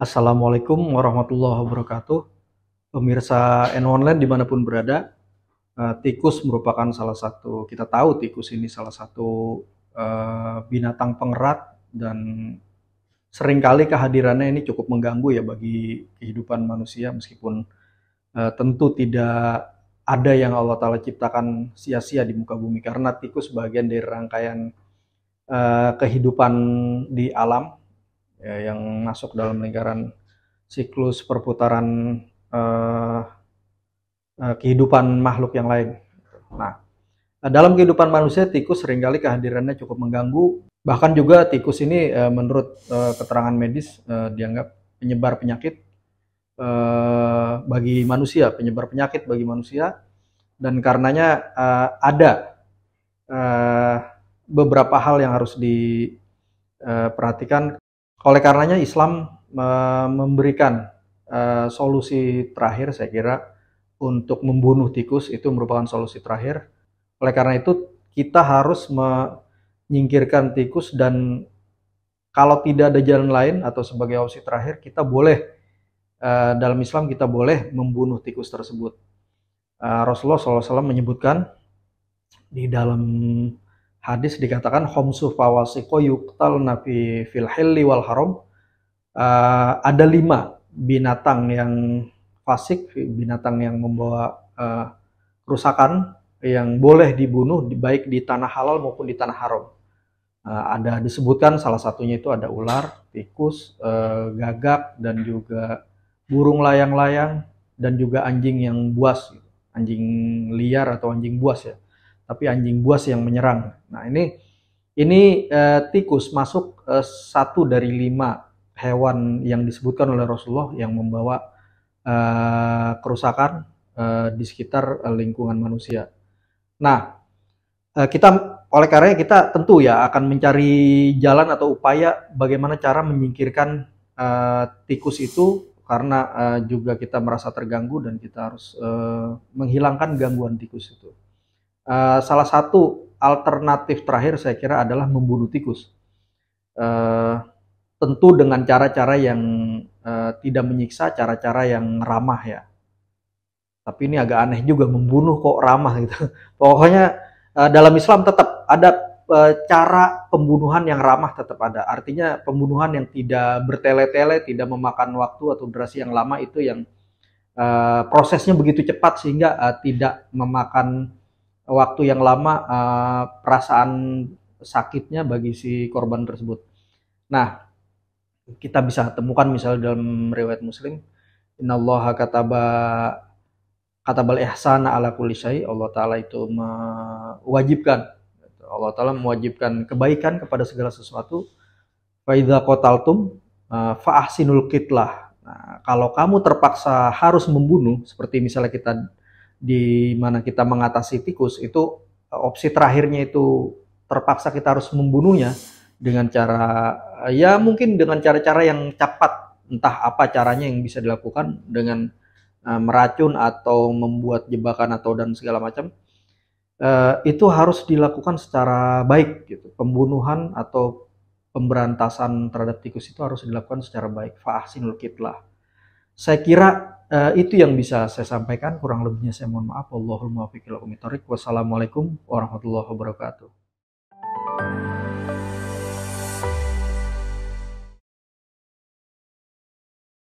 Assalamualaikum warahmatullahi wabarakatuh. Pemirsa N1 dimanapun berada, eh, tikus merupakan salah satu, kita tahu tikus ini salah satu eh, binatang pengerat dan seringkali kehadirannya ini cukup mengganggu ya bagi kehidupan manusia meskipun eh, tentu tidak ada yang Allah Ta'ala ciptakan sia-sia di muka bumi karena tikus bagian dari rangkaian kehidupan di alam ya, yang masuk dalam lingkaran siklus perputaran uh, uh, kehidupan makhluk yang lain. Nah, dalam kehidupan manusia tikus seringkali kehadirannya cukup mengganggu. Bahkan juga tikus ini uh, menurut uh, keterangan medis uh, dianggap penyebar penyakit uh, bagi manusia, penyebar penyakit bagi manusia. Dan karenanya uh, ada uh, beberapa hal yang harus diperhatikan oleh karenanya Islam memberikan eh, solusi terakhir saya kira untuk membunuh tikus itu merupakan solusi terakhir. Oleh karena itu kita harus menyingkirkan tikus dan kalau tidak ada jalan lain atau sebagai opsi terakhir kita boleh eh, dalam Islam kita boleh membunuh tikus tersebut. Eh, Rasulullah SAW menyebutkan di dalam hadis dikatakan khomsu fawasiko yuktal nabi fil hilli wal haram uh, ada lima binatang yang fasik binatang yang membawa uh, kerusakan yang boleh dibunuh baik di tanah halal maupun di tanah haram uh, ada disebutkan salah satunya itu ada ular tikus uh, gagak dan juga burung layang-layang dan juga anjing yang buas anjing liar atau anjing buas ya tapi anjing buas yang menyerang. Nah ini ini eh, tikus masuk eh, satu dari lima hewan yang disebutkan oleh Rasulullah yang membawa eh, kerusakan di sekitar lingkungan manusia. Nah kita oleh karenanya kita tentu ya akan mencari jalan atau upaya bagaimana cara menyingkirkan tikus itu karena uh, juga kita merasa terganggu dan kita harus uh, menghilangkan gangguan tikus itu. Eh, salah satu alternatif terakhir saya kira adalah membunuh tikus. Uh, tentu dengan cara-cara yang uh, tidak menyiksa, cara-cara yang ramah ya. Tapi ini agak aneh juga membunuh kok ramah gitu. Pokoknya uh, dalam Islam tetap ada cara pembunuhan yang ramah tetap ada. Artinya pembunuhan yang tidak bertele-tele, tidak memakan waktu atau durasi yang lama itu yang uh, prosesnya begitu cepat sehingga uh, tidak memakan waktu yang lama uh, perasaan sakitnya bagi si korban tersebut. Nah, kita bisa temukan misalnya dalam riwayat Muslim, Inallah kataba katabal ihsana ala kulli syai, Allah taala itu mewajibkan Allah taala mewajibkan kebaikan kepada segala sesuatu. Fa idza qataltum eh, fa ahsinul qitlah. Nah, kalau kamu terpaksa harus membunuh seperti misalnya kita di mana kita mengatasi tikus itu eh, opsi terakhirnya itu terpaksa kita harus membunuhnya dengan cara eh, ya mungkin dengan cara-cara yang cepat entah apa caranya yang bisa dilakukan dengan eh, meracun atau membuat jebakan atau dan segala macam itu harus dilakukan secara baik gitu pembunuhan atau pemberantasan terhadap tikus itu harus dilakukan secara baik fa'ahsinul kitlah saya kira Uh, itu yang bisa saya sampaikan. Kurang lebihnya saya mohon maaf. Allahumma Wassalamualaikum warahmatullahi wabarakatuh.